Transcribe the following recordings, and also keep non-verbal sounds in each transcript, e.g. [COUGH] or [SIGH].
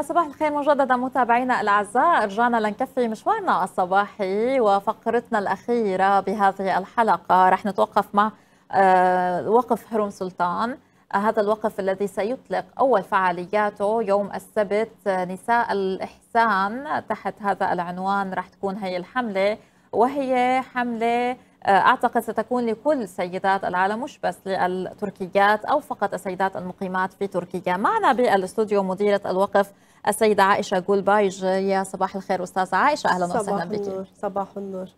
يا صباح الخير مجددا متابعينا الاعزاء رجعنا لنكفي مشوارنا الصباحي وفقرتنا الاخيره بهذه الحلقه رح نتوقف مع آه، وقف هرم سلطان هذا الوقف الذي سيطلق اول فعالياته يوم السبت آه، نساء الاحسان تحت هذا العنوان رح تكون هي الحمله وهي حمله آه، أعتقد ستكون لكل سيدات العالم مش بس للتركيات أو فقط السيدات المقيمات في تركيا معنا بالاستوديو مديرة الوقف السيدة عائشة جولبايج يا صباح الخير أستاذة عائشة أهلا وسهلا بك صباح النور صباح النور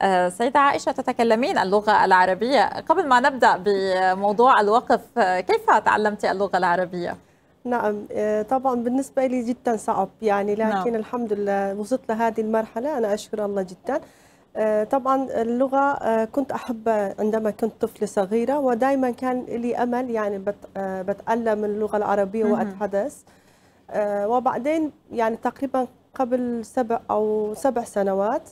آه، سيدة عائشة تتكلمين اللغة العربية قبل ما نبدأ بموضوع الوقف آه، كيف تعلمت اللغة العربية؟ نعم طبعا بالنسبة لي جدا صعب يعني نعم. لكن نعم. الحمد لله وصلت لهذه المرحلة أنا أشكر الله جدا آه، طبعا اللغة آه، كنت أحب عندما كنت طفلة صغيرة ودائما كان لي أمل يعني بتعلم آه، اللغة العربية وأتحدث وبعدين يعني تقريبا قبل سبع أو سبع سنوات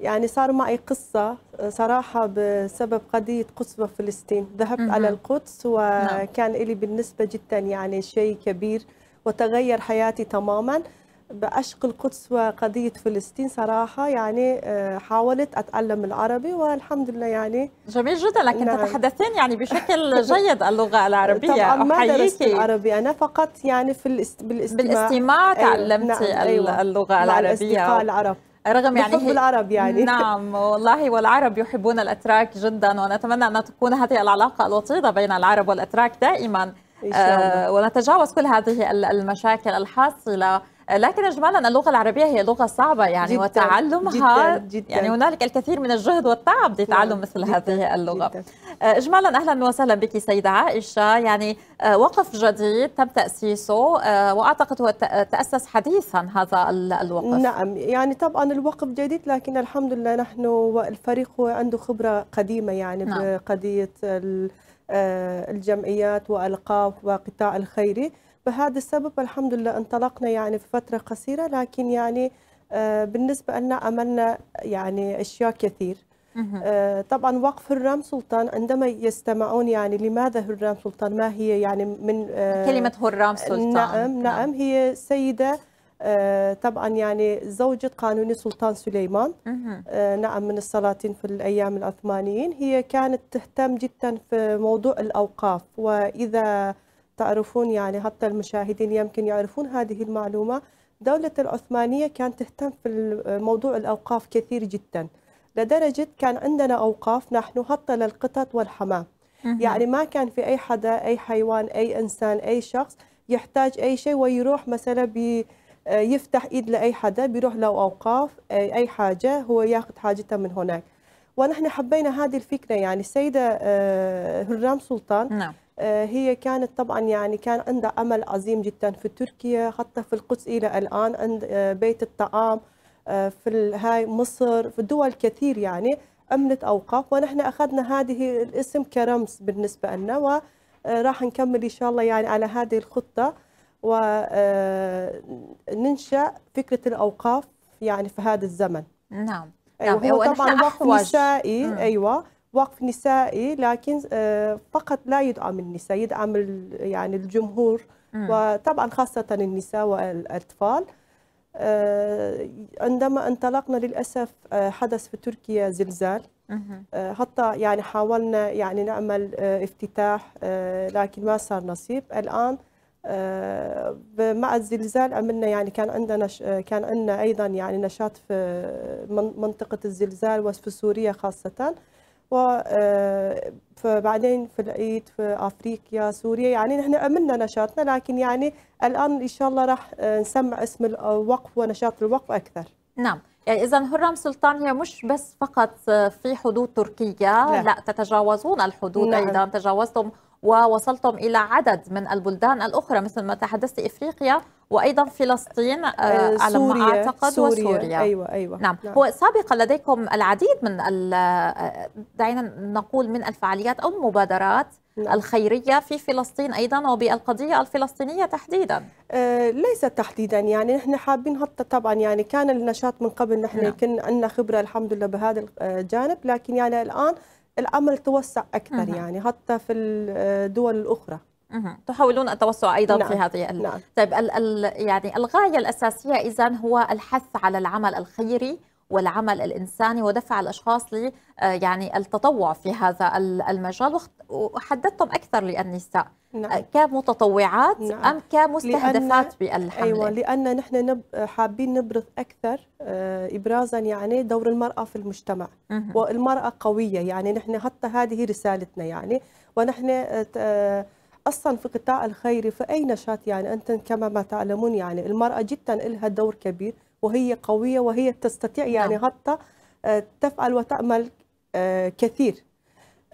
يعني صار معي قصة صراحة بسبب قضية قصبة فلسطين ذهبت على القدس نعم. وكان لي بالنسبة جدا يعني شيء كبير وتغير حياتي تماما بعشق القدس وقضية فلسطين صراحة يعني آه، حاولت أتعلم العربي والحمد لله يعني جميل جدا لكن نعم. تتحدثين يعني بشكل جيد اللغة العربية [LAUGHS] طبعا ما درست العربي أنا فقط يعني في الاست... بالاستماع بالاستماع أيوة، تعلمت نعم. أيوة. اللغة العربية مع العرب رغم يعني بحب العرب يعني [LAUGHS] نعم والله والعرب يحبون الاتراك جدا ونتمنى ان تكون هذه العلاقه الوطيده بين العرب والاتراك دائما إن شاء الله. آه ونتجاوز كل هذه المشاكل الحاصله لكن اجمالا اللغه العربيه هي لغه صعبه يعني جداً وتعلمها جداً جداً يعني هنالك الكثير من الجهد والتعب لتعلم نعم، مثل جداً هذه اللغه جداً اجمالا آه، اهلا وسهلا بك سيده عائشه يعني آه، وقف جديد تم تاسيسه آه، واعتقد هو تاسس حديثا هذا الوقف نعم يعني طبعا الوقف جديد لكن الحمد لله نحن والفريق عنده خبره قديمه يعني نعم. بقضيه الجمعيات والقاف وقطاع الخيري بهذا السبب الحمد لله انطلقنا يعني في فترة قصيرة لكن يعني آه، بالنسبة لنا عملنا يعني أشياء كثير آه، طبعا وقف هرام سلطان عندما يستمعون يعني لماذا هرام سلطان ما هي يعني من آه، كلمة هرام سلطان نعم،, نعم نعم هي سيدة طبعا يعني زوجة قانوني سلطان سليمان نعم من السلاطين في الأيام العثمانيين هي كانت تهتم جدا في موضوع الأوقاف وإذا تعرفون يعني حتى المشاهدين يمكن يعرفون هذه المعلومة دولة العثمانية كانت تهتم في موضوع الأوقاف كثير جدا لدرجة كان عندنا أوقاف نحن حتى للقطط والحمام يعني ما كان في أي حدا أي حيوان أي إنسان أي شخص يحتاج أي شيء ويروح مثلا بي آه، يفتح ايد لاي حدا بيروح له اوقاف اي حاجه هو ياخذ حاجته من هناك ونحن حبينا هذه الفكره يعني السيده آه، هرام سلطان نعم. آه، هي كانت طبعا يعني كان عندها امل عظيم جدا في تركيا حتى في القدس الى الان عند آه، بيت الطعام آه، في هاي مصر في دول كثير يعني امنت اوقاف ونحن اخذنا هذه الاسم كرمز بالنسبه لنا وراح نكمل ان شاء الله يعني على هذه الخطه وننشا فكره الاوقاف يعني في هذا الزمن نعم, أيوة، نعم. وهو أيوة، طبعا وقف نسائي ايوه وقف نسائي لكن آه، فقط لا يدعم النساء يدعم يعني الجمهور وطبعا خاصة النساء والأطفال آه، عندما انطلقنا للأسف آه، حدث في تركيا زلزال حتى يعني حاولنا يعني نعمل افتتاح لكن ما صار نصيب الآن مع الزلزال عملنا يعني كان عندنا كان عندنا ايضا يعني نشاط في منطقه الزلزال وفي سوريا خاصه وبعدين آه، في العيد في افريقيا سوريا يعني نحن عملنا نشاطنا لكن يعني الان ان شاء الله راح آه، نسمع اسم الوقف آه، ونشاط الوقف اكثر. نعم. يعني إذا هرم سلطان هي مش بس فقط في حدود تركيا لا, لا تتجاوزون الحدود نعم. أيضا تجاوزتم ووصلتم إلى عدد من البلدان الأخرى مثل ما تحدثت إفريقيا وأيضا فلسطين آه على ما أعتقد سوريا وسوريا أيوة أيوة نعم. نعم هو سابقا لديكم العديد من آه، دعينا نقول من الفعاليات أو المبادرات نعم. الخيرية في فلسطين أيضا وبالقضية الفلسطينية تحديدا آه ليس تحديدا يعني نحن حابين طبعا يعني كان النشاط من قبل نحن نعم. كنا عندنا خبرة الحمد لله بهذا الجانب آه، لكن يعني الآن آه الامر توسع اكثر مه. يعني حتى في الدول آه، الاخرى مه. تحاولون التوسع ايضا نعم. في هذه ال... نعم. طيب ال... ال... يعني الغايه الاساسيه اذا هو الحث على العمل الخيري والعمل الانساني ودفع الاشخاص ل آه، يعني التطوع في هذا المجال وحددتم اكثر للنساء نعم. كمتطوعات نعم. أم كمستهدفات بالحملة؟ أيوة لأن نحن نب... حابين نبرز أكثر آه، إبرازا يعني دور المرأة في المجتمع مه. والمرأة قوية يعني نحن حتى هذه رسالتنا يعني ونحن آه، آه، أصلا في القطاع الخيري في أي نشاط يعني أنتم كما ما تعلمون يعني المرأة جدا لها دور كبير وهي قوية وهي تستطيع يعني نعم. حتى تفعل وتعمل كثير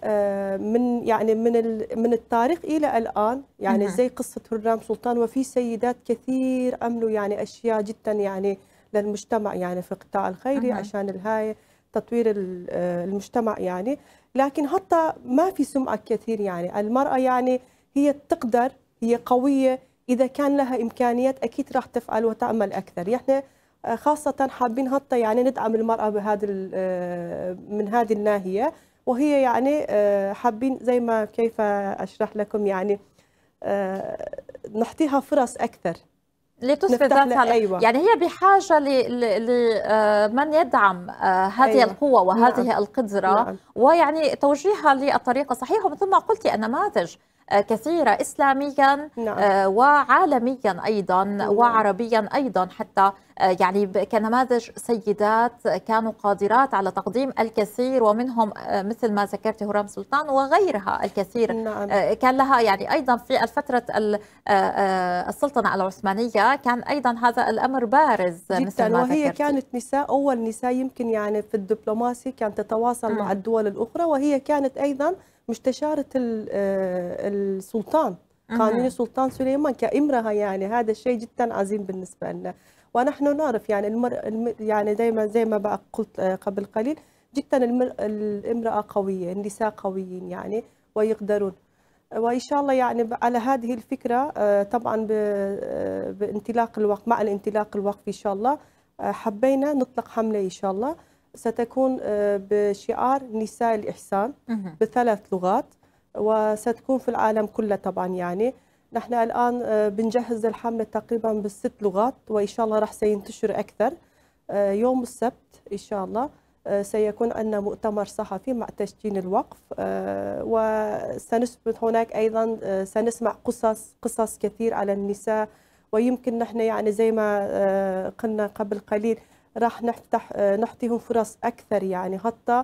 آه، من يعني من من التاريخ الى الان يعني زي قصه هرام سلطان وفي سيدات كثير عملوا يعني اشياء جدا يعني للمجتمع يعني في القطاع الخيري عشان الهاي تطوير آه، المجتمع يعني لكن حتى ما في سمعه كثير يعني المراه يعني هي تقدر هي قويه اذا كان لها امكانيات اكيد راح تفعل وتعمل اكثر يعني، احنا آه، خاصه حابين حتى يعني ندعم المراه بهذا من هذه الناحيه وهي يعني آه، حابين زي ما كيف اشرح لكم يعني آه، نعطيها فرص اكثر لتثبت ذاتها أيوة. يعني هي بحاجة لمن آه، يدعم هذه أيوة. القوة وهذه نعم. القدرة نعم. ويعني توجيهها للطريقه الصحيحه ومن ثم قلت النماذج آه، كثيرة إسلاميا نعم. آه، وعالميا أيضا نعم. وعربيا أيضا حتى آه، يعني كنماذج سيدات كانوا قادرات على تقديم الكثير ومنهم مثل ما ذكرت هرام سلطان وغيرها الكثير نعم. كان لها يعني أيضا في الفترة السلطنة العثمانية كان أيضا هذا الأمر بارز جدا مثل ما وهي ذكرت. كانت نساء أول نساء يمكن يعني في الدبلوماسي كانت تتواصل مع الدول الأخرى وهي كانت أيضا مستشاره آه، السلطان قانون السلطان سليمان كامراه يعني هذا الشيء جدا عظيم بالنسبه لنا ونحن نعرف يعني المر... يعني دائما زي ما بقى قلت آه، قبل قليل جدا المر... الامراه قويه النساء قويين يعني ويقدرون وان شاء الله يعني على هذه الفكره آه، طبعا ب... بانطلاق الوقت مع الانطلاق الوقت ان شاء الله حبينا نطلق حمله ان شاء الله ستكون آه، بشعار نساء الإحسان بثلاث لغات وستكون في العالم كله طبعا يعني نحن الآن آه، بنجهز الحملة تقريبا بالست لغات وإن شاء الله راح سينتشر أكثر آه، يوم السبت إن شاء الله سيكون عندنا مؤتمر صحفي مع تشجين الوقف وسنثبت هناك أيضا سنسمع قصص قصص كثير على النساء ويمكن نحن يعني زي ما قلنا قبل قليل راح نفتح آه، نعطيهم فرص أكثر يعني حتى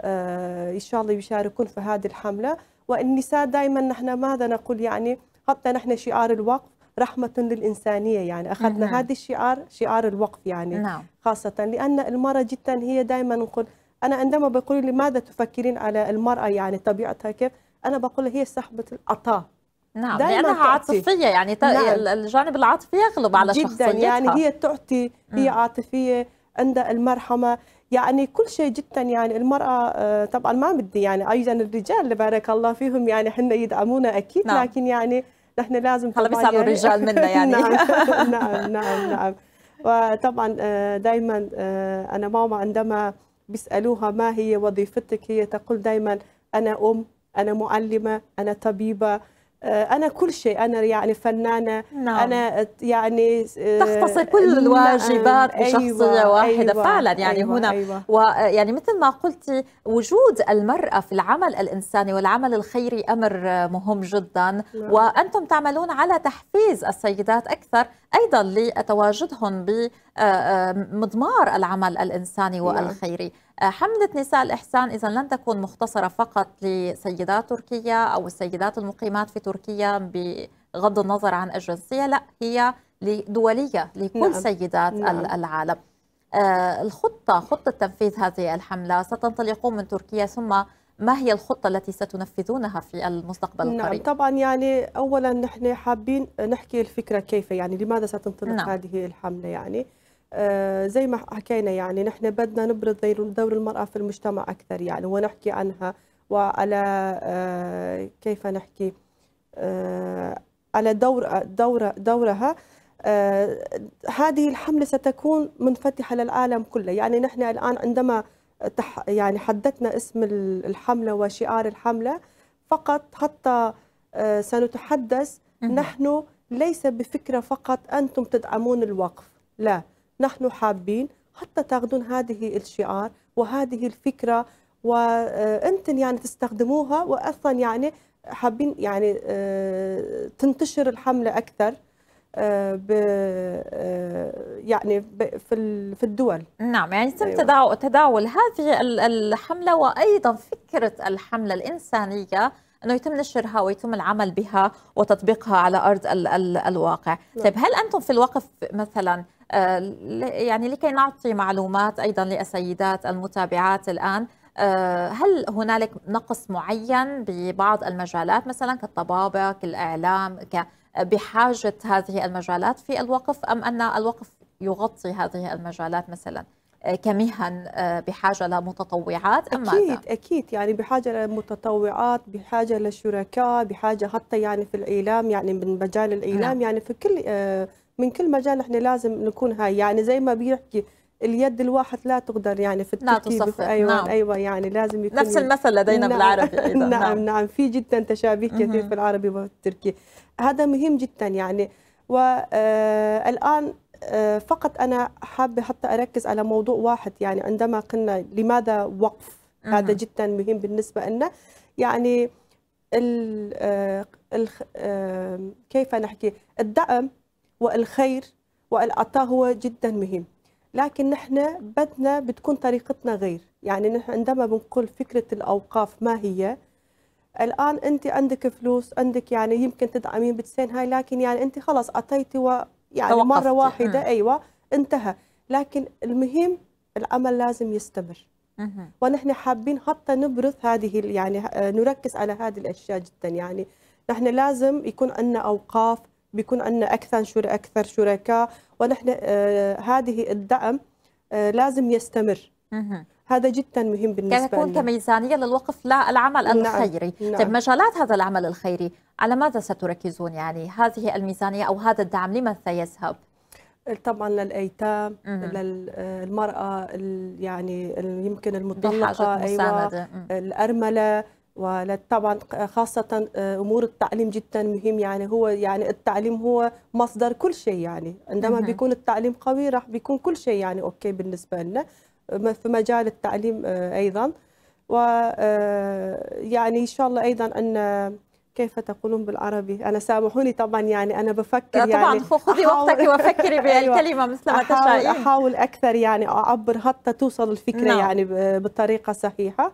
آه، إن شاء الله يشاركون في هذه الحملة والنساء دائما نحن ماذا نقول يعني حتى نحن شعار الوقف رحمة للإنسانية يعني أخذنا نعم. هذا الشعار شعار الوقف يعني نعم. خاصة لأن المرأة جدا هي دائما نقول أنا عندما بقول لماذا تفكرين على المرأة يعني طبيعتها كيف أنا بقول هي صاحبة العطاء نعم لأنها عاطفية يعني نعم. الجانب العاطفي يغلب على جدا يعني شخصيتها يعني هي تعطي هي عاطفية عندها المرحمة يعني كل شيء جدا يعني المرأة آه، طبعا ما بدي يعني أيضا الرجال اللي بارك الله فيهم يعني حنا يدعمونا أكيد نعم. لكن يعني نحن لازم هلا بيسألوا يعني الرجال منا [LAUGHS] يعني نعم [LAUGHS] نعم نعم, نعم. وطبعا آه، دائما آه، أنا ماما عندما بيسألوها ما هي وظيفتك هي تقول دائما أنا أم أنا معلمة أنا طبيبة آه، انا كل شيء انا يعني فنانه نعم. انا آه، يعني آه، تختصر كل نعم، الواجبات أيوة، بشخصيه أيوة واحده أيوة فعلا يعني أيوة هنا أيوة ويعني مثل ما قلتي وجود المراه في العمل الانساني والعمل الخيري امر مهم جدا نعم. وانتم تعملون على تحفيز السيدات اكثر ايضا لتواجدهم بمضمار العمل الانساني نعم. والخيري نعم. آه، حملة نساء الإحسان إذا لن تكون مختصرة فقط لسيدات تركيا أو السيدات المقيمات في تركيا بغض النظر عن الجنسية لا هي دولية لكل نعم. سيدات نعم. العالم آه، الخطة خطة تنفيذ هذه الحملة ستنطلقون من تركيا ثم ما هي الخطة التي ستنفذونها في المستقبل نعم، القريب؟ نعم طبعا يعني أولا نحن حابين نحكي الفكرة كيف يعني لماذا ستنطلق نعم. هذه الحملة يعني آه، زي ما حكينا يعني نحن بدنا نبرز دور المرأة في المجتمع أكثر يعني ونحكي عنها وعلى آه، كيف نحكي آه، على دور دور دورها هذه الحملة ستكون منفتحة للعالم كله يعني نحن الآن عندما يعني حددنا اسم الحملة وشعار الحملة فقط حتى سنتحدث نحن ليس بفكرة فقط أنتم تدعمون الوقف لا نحن حابين حتى تاخذون هذه الشعار وهذه الفكره وانتم آه، يعني تستخدموها واصلا يعني حابين يعني آه، تنتشر الحمله اكثر آه، ب يعني في في الدول نعم يعني تم أيوة. تداول هذه الحمله وايضا فكره الحمله الانسانيه انه يتم نشرها ويتم العمل بها وتطبيقها على ارض الواقع، نعم. طيب هل انتم في الوقف مثلا آه، يعني لكي نعطي معلومات أيضا للسيدات المتابعات الآن آه، هل هنالك نقص معين ببعض المجالات مثلا كالطبابة كالإعلام بحاجة هذه المجالات في الوقف أم أن الوقف يغطي هذه المجالات مثلا آه، كمهن بحاجة لمتطوعات أم أكيد ماذا؟ أكيد يعني بحاجة لمتطوعات بحاجة لشركاء بحاجة حتى يعني في الإعلام يعني من مجال الإعلام نعم. يعني في كل من كل مجال احنا لازم نكون هاي يعني زي ما بيحكي اليد الواحد لا تقدر يعني في التركيب ايوه نعم. ايوه يعني لازم يكون نفس المثل لدينا نعم بالعربي ايضا [LAUGHS] نعم, نعم نعم في جدا تشابه كثير في العربي والتركي هذا مهم جدا يعني والان آه، آه، فقط انا حابه حتى اركز على موضوع واحد يعني عندما قلنا لماذا وقف هذا جدا مهم بالنسبه لنا يعني ال آه، كيف نحكي الدعم والخير والعطاء هو جدا مهم لكن نحن بدنا بتكون طريقتنا غير يعني نحن عندما بنقول فكرة الأوقاف ما هي الآن أنت عندك فلوس عندك يعني يمكن تدعمين بتسين هاي لكن يعني أنت خلاص أعطيتي ويعني توقفت. مرة واحدة أيوة انتهى لكن المهم العمل لازم يستمر ونحن حابين حتى نبرز هذه يعني آه، نركز على هذه الأشياء جدا يعني نحن لازم يكون عندنا أوقاف بيكون عندنا أكثر شر أكثر شركاء ونحن آه، هذه الدعم آه، لازم يستمر هذا جدا مهم بالنسبه يكون كميزانيه للوقف للعمل نعم، الخيري نعم. طيب مجالات هذا العمل الخيري على ماذا ستركزون يعني هذه الميزانيه او هذا الدعم لمن سيذهب طبعا للايتام للمراه يعني يمكن المطلقه ايوه الارمله وطبعا خاصة آه، أمور التعليم جدا مهم يعني هو يعني التعليم هو مصدر كل شيء يعني عندما نعم. بيكون التعليم قوي راح بيكون كل شيء يعني أوكي بالنسبة لنا في مجال التعليم آه، أيضا و آه، يعني إن شاء الله أيضا أن كيف تقولون بالعربي انا سامحوني طبعا يعني انا بفكر طبعا يعني طبعا خذي وقتك وفكري [LAUGHS] أيوة. بالكلمه مثل ما تشاءين احاول اكثر يعني اعبر حتى توصل الفكره نعم. يعني بطريقه صحيحه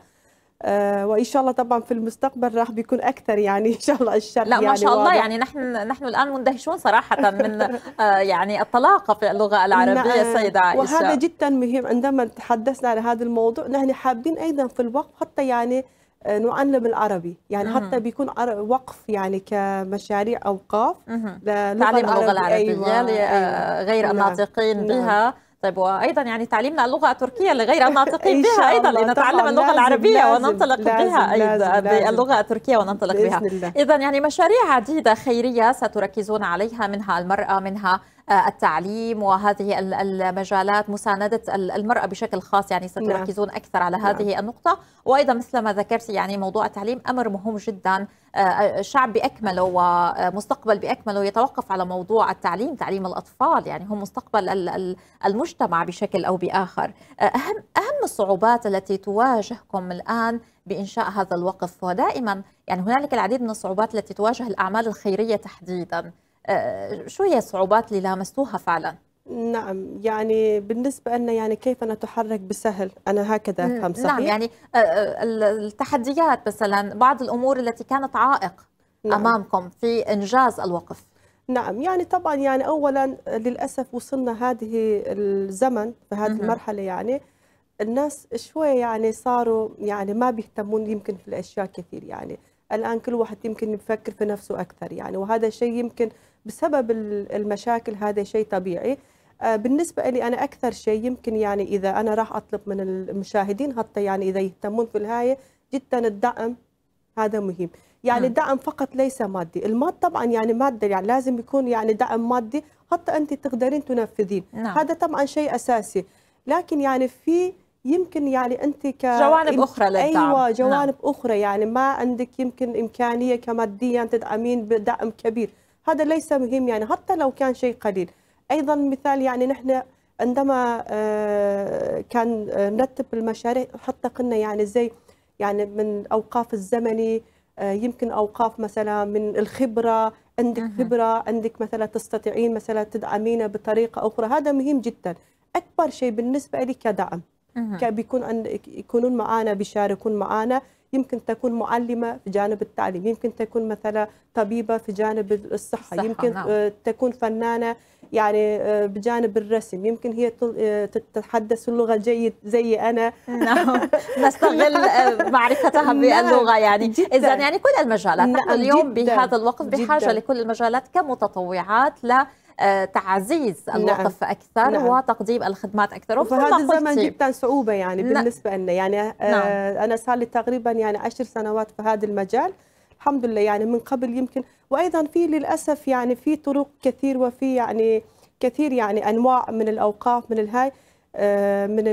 آه، وان شاء الله طبعا في المستقبل راح بيكون اكثر يعني ان شاء الله الشر لا يعني ما شاء الله واضح. يعني نحن نحن الان مندهشون صراحه من [LAUGHS] آه، يعني الطلاقه في اللغه العربيه السيده نعم. عائشه وهذا جدا مهم عندما تحدثنا عن هذا الموضوع نحن حابين ايضا في الوقف حتى يعني آه، نعلم العربي يعني حتى بيكون وقف يعني كمشاريع اوقاف تعليم اللغه العربيه أيوة. أيوة. غير نعم. الناطقين نعم. بها طيب وايضا يعني تعليمنا اللغه التركيه لغير الناطقين بها ايضا لنتعلم اللغه لازم العربيه لازم وننطلق لازم بها ايضا باللغه التركيه وننطلق بها اذا يعني مشاريع عديده خيريه ستركزون عليها منها المراه منها آه، التعليم وهذه المجالات مساندة المرأة بشكل خاص يعني ستركزون نعم. أكثر على هذه نعم. النقطة وأيضا مثل ما ذكرت يعني موضوع التعليم أمر مهم جدا الشعب آه، آه، بأكمله ومستقبل بأكمله يتوقف على موضوع التعليم تعليم الأطفال يعني هم مستقبل المجتمع بشكل أو بآخر أهم, أهم الصعوبات التي تواجهكم الآن بإنشاء هذا الوقف ودائما يعني هنالك العديد من الصعوبات التي تواجه الأعمال الخيرية تحديدا آه، شو هي الصعوبات اللي لامستوها فعلا؟ نعم يعني بالنسبة لنا يعني كيف نتحرك بسهل أنا هكذا أفهم نعم، صحيح؟ نعم يعني آه، آه، التحديات مثلا بعض الأمور التي كانت عائق نعم. أمامكم في إنجاز الوقف نعم يعني طبعا يعني أولا للأسف وصلنا هذه الزمن في هذه المرحلة يعني الناس شوي يعني صاروا يعني ما بيهتمون يمكن في الأشياء كثير يعني الآن كل واحد يمكن يفكر في نفسه أكثر يعني وهذا شيء يمكن بسبب المشاكل هذا شيء طبيعي آه، بالنسبة لي أنا أكثر شيء يمكن يعني إذا أنا راح أطلب من المشاهدين حتى يعني إذا يهتمون في الهاية جدا الدعم هذا مهم يعني نعم. دعم فقط ليس مادي الماد طبعا يعني مادة يعني لازم يكون يعني دعم مادي حتى أنت تقدرين تنفذين نعم. هذا طبعا شيء أساسي لكن يعني في يمكن يعني أنت ك جوانب أخرى للدعم أيوة جوانب نعم. أخرى يعني ما عندك يمكن إمكانية كماديا تدعمين بدعم كبير هذا ليس مهم يعني حتى لو كان شيء قليل ايضا مثال يعني نحن عندما آه، كان آه، نرتب المشاريع حتى قلنا يعني ازاي يعني من الاوقاف الزمني آه، يمكن اوقاف مثلا من الخبره عندك خبره عندك مثلا تستطيعين مثلا تدعمينا بطريقه اخرى هذا مهم جدا اكبر شيء بالنسبه لي كدعم بيكون يكونون معانا بيشاركون معانا يمكن تكون معلمة في جانب التعليم يمكن تكون مثلا طبيبة في جانب الصحة, الصحة يمكن نعم. آه، تكون فنانة يعني آه، بجانب الرسم يمكن هي آه، تتحدث اللغة جيد زي أنا نعم [LAUGHS] نستغل معرفتها نعم، باللغة يعني إذا يعني كل المجالات نحن نعم، اليوم بهذا الوقت بحاجة لكل المجالات كمتطوعات لا آه، تعزيز الوقف نعم. أكثر نعم. وتقديم الخدمات أكثر وفي الزمن جدا صعوبة يعني نعم. بالنسبة لنا يعني آه، نعم. أنا صار لي تقريبا يعني عشر سنوات في هذا المجال الحمد لله يعني من قبل يمكن وأيضا في للأسف يعني في طرق كثير وفي يعني كثير يعني أنواع من الأوقاف من الهاي آه، من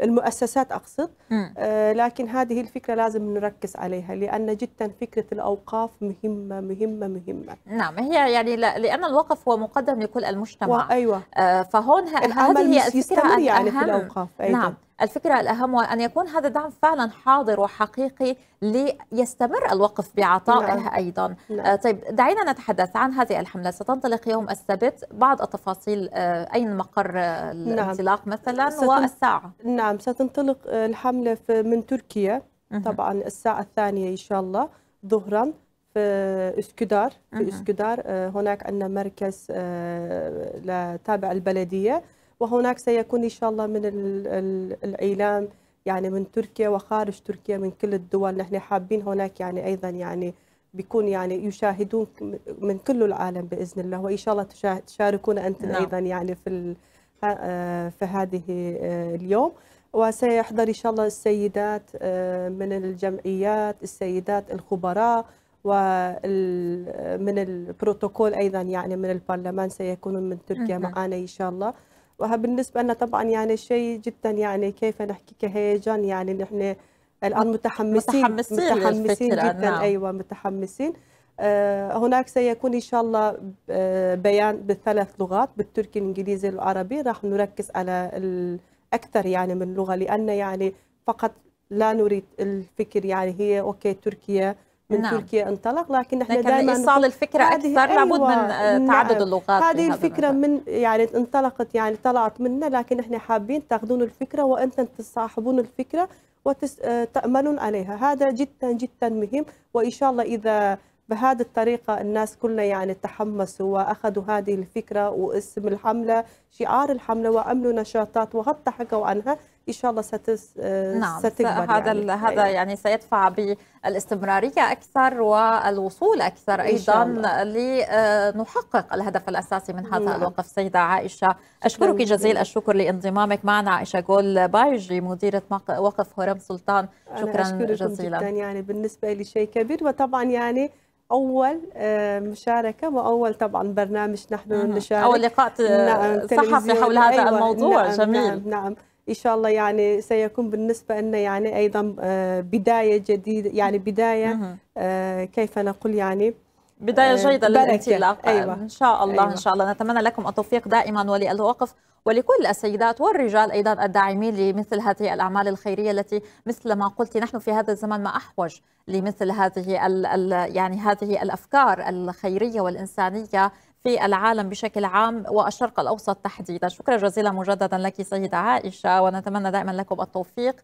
المؤسسات اقصد آه، لكن هذه الفكره لازم نركز عليها لان جدا فكره الاوقاف مهمه مهمه مهمه نعم هي يعني لان الوقف هو مقدم لكل المجتمع ايوه فهون هذه هي الفكره يعني في الاوقاف أيضا. نعم الفكرة الأهم هو أن يكون هذا الدعم فعلا حاضر وحقيقي ليستمر الوقف بعطائه نعم. أيضا آه، نعم. طيب دعينا نتحدث عن هذه الحملة ستنطلق يوم السبت بعض التفاصيل آه، أين مقر آه، نعم. الانطلاق نعم. مثلا ستن... والساعة نعم ستنطلق الحملة من تركيا طبعا الساعة الثانية إن شاء الله ظهرا في اسكدار في اسكدار هناك عندنا مركز تابع البلديه وهناك سيكون إن شاء الله من الإعلام يعني من تركيا وخارج تركيا من كل الدول نحن حابين هناك يعني أيضا يعني بيكون يعني يشاهدون من كل العالم باذن الله وان شاء الله تشاركونا انت نعم. ايضا يعني في آه، في هذه آه، اليوم وسيحضر ان شاء الله السيدات آه، من الجمعيات السيدات الخبراء ومن البروتوكول ايضا يعني من البرلمان سيكونون من تركيا معنا ان شاء الله وبالنسبه لنا طبعا يعني شيء جدا يعني كيف نحكي كهيجان يعني نحن الان متحمسين متحمسين, متحمسين آه، جدا نعم. ايوه متحمسين آه، هناك سيكون ان شاء الله آه، بيان بثلاث لغات بالتركي الانجليزي والعربي راح نركز على اكثر يعني من لغه لان يعني فقط لا نريد الفكر يعني هي اوكي تركيا من نعم. تركيا انطلق لكن احنا لكن دائما ايصال الفكره اكثر أيوة لابد من آه، نعم. تعدد نعم. اللغات هذه الفكره من يعني انطلقت يعني طلعت منا لكن احنا حابين تاخذون الفكره وانتم تصاحبون الفكره وتاملون آه، عليها هذا جدا جدا مهم وان شاء الله اذا بهذه الطريقة الناس كلها يعني تحمسوا وأخذوا هذه الفكرة واسم الحملة شعار الحملة وعملوا نشاطات وغطى حكوا عنها ان شاء الله ستس آه، نعم ستكبر هذا يعني. هذا طيب. يعني سيدفع بالاستمراريه اكثر والوصول اكثر ايضا لنحقق الهدف الاساسي من هذا نعم. الوقف سيده عائشه اشكرك طيب. جزيل الشكر لانضمامك معنا عائشه جول بايجي مديره وقف هرم سلطان شكرا أنا جزيلا جدا يعني بالنسبه لي شيء كبير وطبعا يعني اول آه، مشاركه واول طبعا برنامج نحن نشارك اول لقاء نعم صحفي حول هذا أيوة الموضوع نعم جميل نعم, نعم. ان شاء الله يعني سيكون بالنسبه لنا يعني ايضا آه، بدايه جديده يعني بدايه آه، كيف نقول يعني بدايه آه، جيده للانطلاق أيوة. ان شاء الله أيوة. ان شاء أيوة. الله نتمنى لكم التوفيق دائما وللوقف ولكل السيدات والرجال ايضا الداعمين لمثل هذه الاعمال الخيريه التي مثل ما قلت نحن في هذا الزمن ما احوج لمثل هذه يعني هذه الافكار الخيريه والانسانيه في العالم بشكل عام والشرق الأوسط تحديدا شكرا جزيلا مجددا لك سيدة عائشة ونتمنى دائما لكم التوفيق